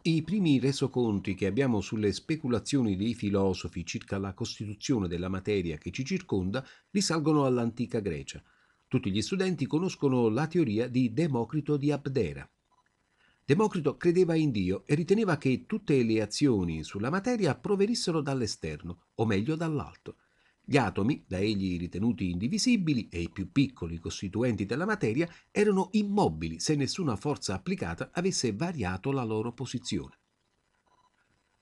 I primi resoconti che abbiamo sulle speculazioni dei filosofi circa la costituzione della materia che ci circonda risalgono all'antica Grecia. Tutti gli studenti conoscono la teoria di Democrito di Abdera. Democrito credeva in Dio e riteneva che tutte le azioni sulla materia provenissero dall'esterno, o meglio dall'alto. Gli atomi, da egli ritenuti indivisibili, e i più piccoli costituenti della materia, erano immobili se nessuna forza applicata avesse variato la loro posizione.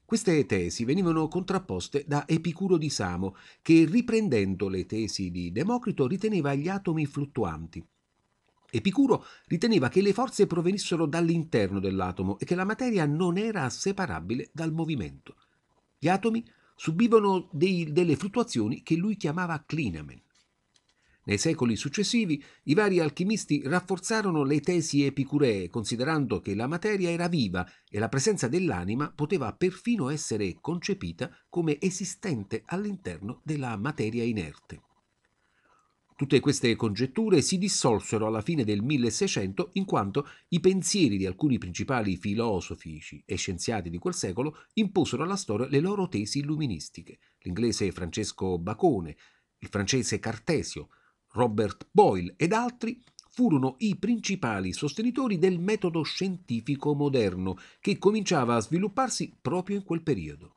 Queste tesi venivano contrapposte da Epicuro di Samo, che riprendendo le tesi di Democrito riteneva gli atomi fluttuanti. Epicuro riteneva che le forze provenissero dall'interno dell'atomo e che la materia non era separabile dal movimento. Gli atomi subivano dei, delle fluttuazioni che lui chiamava clinamen. Nei secoli successivi i vari alchimisti rafforzarono le tesi epicuree, considerando che la materia era viva e la presenza dell'anima poteva perfino essere concepita come esistente all'interno della materia inerte. Tutte queste congetture si dissolsero alla fine del 1600 in quanto i pensieri di alcuni principali filosofici e scienziati di quel secolo imposero alla storia le loro tesi illuministiche. L'inglese Francesco Bacone, il francese Cartesio, Robert Boyle ed altri furono i principali sostenitori del metodo scientifico moderno che cominciava a svilupparsi proprio in quel periodo.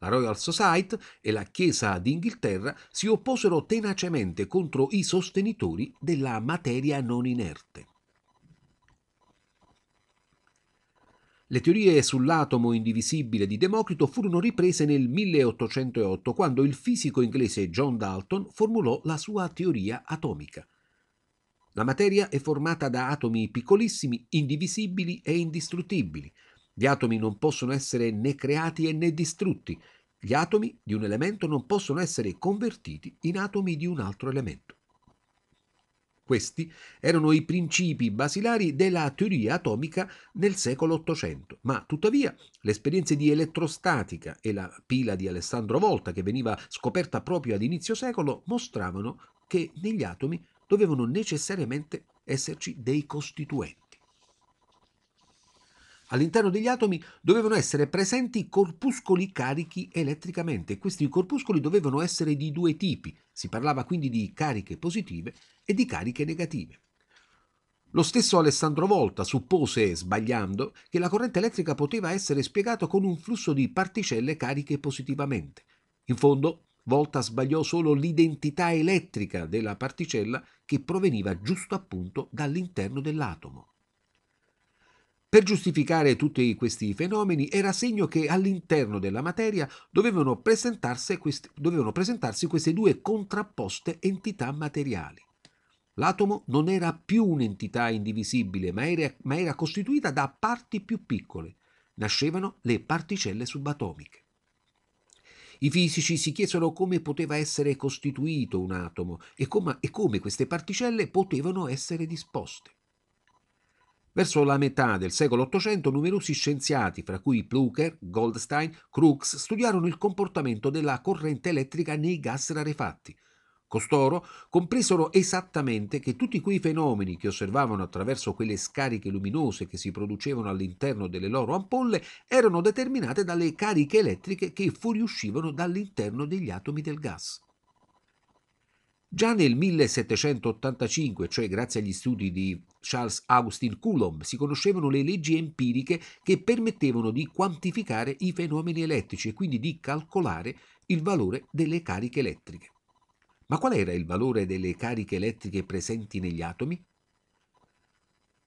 La Royal Society e la Chiesa d'Inghilterra si opposero tenacemente contro i sostenitori della materia non inerte. Le teorie sull'atomo indivisibile di Democrito furono riprese nel 1808 quando il fisico inglese John Dalton formulò la sua teoria atomica. La materia è formata da atomi piccolissimi, indivisibili e indistruttibili, gli atomi non possono essere né creati né distrutti. Gli atomi di un elemento non possono essere convertiti in atomi di un altro elemento. Questi erano i principi basilari della teoria atomica nel secolo Ottocento, ma tuttavia le esperienze di elettrostatica e la pila di Alessandro Volta, che veniva scoperta proprio ad inizio secolo, mostravano che negli atomi dovevano necessariamente esserci dei costituenti. All'interno degli atomi dovevano essere presenti corpuscoli carichi elettricamente. e Questi corpuscoli dovevano essere di due tipi. Si parlava quindi di cariche positive e di cariche negative. Lo stesso Alessandro Volta suppose, sbagliando, che la corrente elettrica poteva essere spiegata con un flusso di particelle cariche positivamente. In fondo, Volta sbagliò solo l'identità elettrica della particella che proveniva giusto appunto dall'interno dell'atomo. Per giustificare tutti questi fenomeni era segno che all'interno della materia dovevano presentarsi, queste, dovevano presentarsi queste due contrapposte entità materiali. L'atomo non era più un'entità indivisibile, ma era, ma era costituita da parti più piccole. Nascevano le particelle subatomiche. I fisici si chiesero come poteva essere costituito un atomo e come, e come queste particelle potevano essere disposte. Verso la metà del secolo 800 numerosi scienziati, fra cui Plucker, Goldstein, Crookes, studiarono il comportamento della corrente elettrica nei gas rarefatti. Costoro compresero esattamente che tutti quei fenomeni che osservavano attraverso quelle scariche luminose che si producevano all'interno delle loro ampolle erano determinate dalle cariche elettriche che fuoriuscivano dall'interno degli atomi del gas. Già nel 1785, cioè grazie agli studi di Charles Augustin Coulomb, si conoscevano le leggi empiriche che permettevano di quantificare i fenomeni elettrici e quindi di calcolare il valore delle cariche elettriche. Ma qual era il valore delle cariche elettriche presenti negli atomi?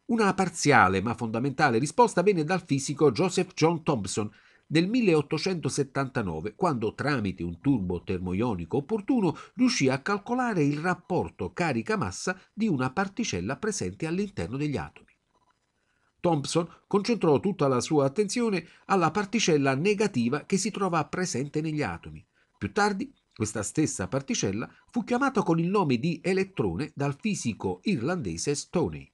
Una parziale ma fondamentale risposta venne dal fisico Joseph John Thompson, nel 1879, quando tramite un turbo termoionico opportuno riuscì a calcolare il rapporto carica-massa di una particella presente all'interno degli atomi. Thomson concentrò tutta la sua attenzione alla particella negativa che si trova presente negli atomi. Più tardi, questa stessa particella fu chiamata con il nome di elettrone dal fisico irlandese Stoney.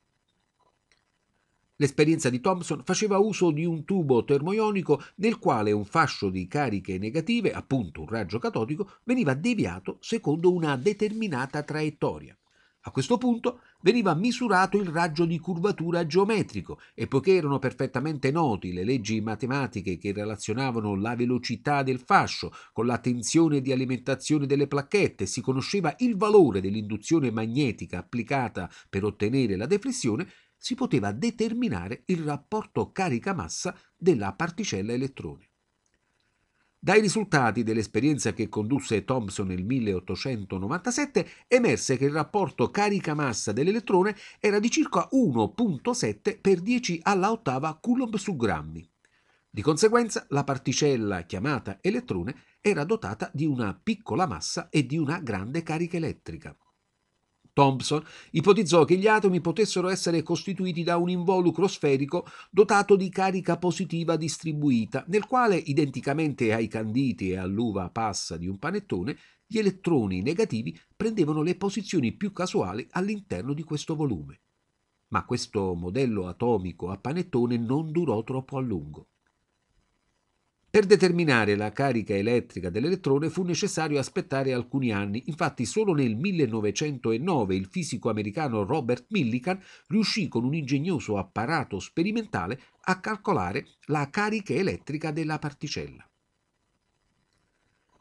L'esperienza di Thomson faceva uso di un tubo termoionico nel quale un fascio di cariche negative, appunto un raggio catodico, veniva deviato secondo una determinata traiettoria. A questo punto veniva misurato il raggio di curvatura geometrico e poiché erano perfettamente noti le leggi matematiche che relazionavano la velocità del fascio con la tensione di alimentazione delle placchette, si conosceva il valore dell'induzione magnetica applicata per ottenere la deflessione, si poteva determinare il rapporto carica-massa della particella elettrone. Dai risultati dell'esperienza che condusse Thomson nel 1897 emerse che il rapporto carica-massa dell'elettrone era di circa 1.7 per 10 alla ottava coulomb su grammi. Di conseguenza la particella chiamata elettrone era dotata di una piccola massa e di una grande carica elettrica. Thompson ipotizzò che gli atomi potessero essere costituiti da un involucro sferico dotato di carica positiva distribuita, nel quale, identicamente ai canditi e all'uva passa di un panettone, gli elettroni negativi prendevano le posizioni più casuali all'interno di questo volume. Ma questo modello atomico a panettone non durò troppo a lungo. Per determinare la carica elettrica dell'elettrone fu necessario aspettare alcuni anni, infatti solo nel 1909 il fisico americano Robert Millikan riuscì con un ingegnoso apparato sperimentale a calcolare la carica elettrica della particella.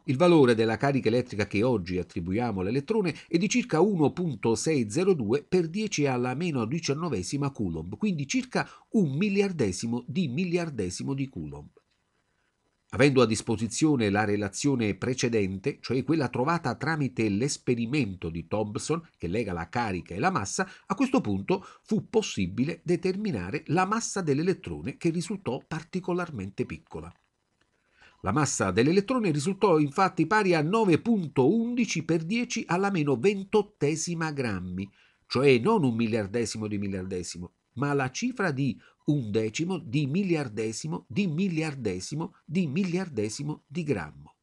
Il valore della carica elettrica che oggi attribuiamo all'elettrone è di circa 1.602 per 10 alla meno 19 coulomb, quindi circa un miliardesimo di miliardesimo di coulomb avendo a disposizione la relazione precedente, cioè quella trovata tramite l'esperimento di Thomson che lega la carica e la massa, a questo punto fu possibile determinare la massa dell'elettrone che risultò particolarmente piccola. La massa dell'elettrone risultò infatti pari a 9.11 per 10 alla meno ventottesima grammi, cioè non un miliardesimo di miliardesimo, ma la cifra di un decimo, di miliardesimo, di miliardesimo, di miliardesimo di grammo.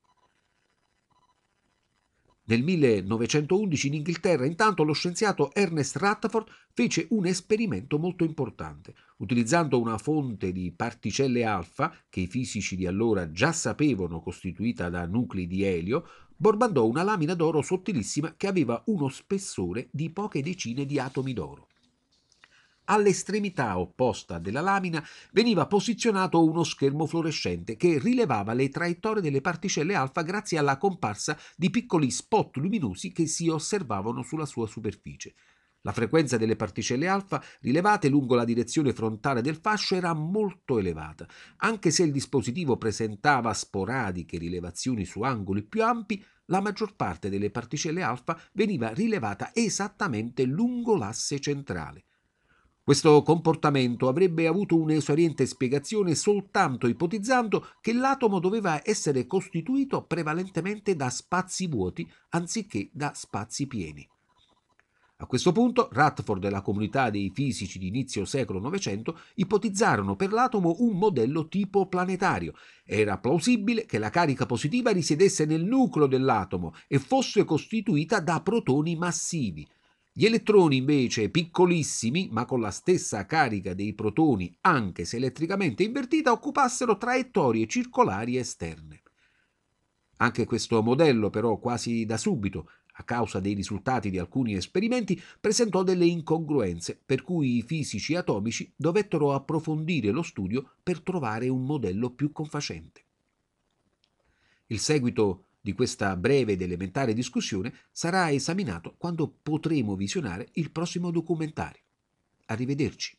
Nel 1911 in Inghilterra intanto lo scienziato Ernest Rutherford fece un esperimento molto importante. Utilizzando una fonte di particelle alfa, che i fisici di allora già sapevano costituita da nuclei di elio, borbandò una lamina d'oro sottilissima che aveva uno spessore di poche decine di atomi d'oro. All'estremità opposta della lamina veniva posizionato uno schermo fluorescente che rilevava le traiettorie delle particelle alfa grazie alla comparsa di piccoli spot luminosi che si osservavano sulla sua superficie. La frequenza delle particelle alfa rilevate lungo la direzione frontale del fascio era molto elevata. Anche se il dispositivo presentava sporadiche rilevazioni su angoli più ampi, la maggior parte delle particelle alfa veniva rilevata esattamente lungo l'asse centrale. Questo comportamento avrebbe avuto un'esoriente spiegazione soltanto ipotizzando che l'atomo doveva essere costituito prevalentemente da spazi vuoti anziché da spazi pieni. A questo punto Rutherford e la comunità dei fisici di inizio secolo Novecento ipotizzarono per l'atomo un modello tipo planetario. Era plausibile che la carica positiva risiedesse nel nucleo dell'atomo e fosse costituita da protoni massivi. Gli elettroni invece piccolissimi, ma con la stessa carica dei protoni, anche se elettricamente invertita, occupassero traiettorie circolari esterne. Anche questo modello, però, quasi da subito, a causa dei risultati di alcuni esperimenti, presentò delle incongruenze, per cui i fisici atomici dovettero approfondire lo studio per trovare un modello più confacente. Il seguito di questa breve ed elementare discussione sarà esaminato quando potremo visionare il prossimo documentario. Arrivederci.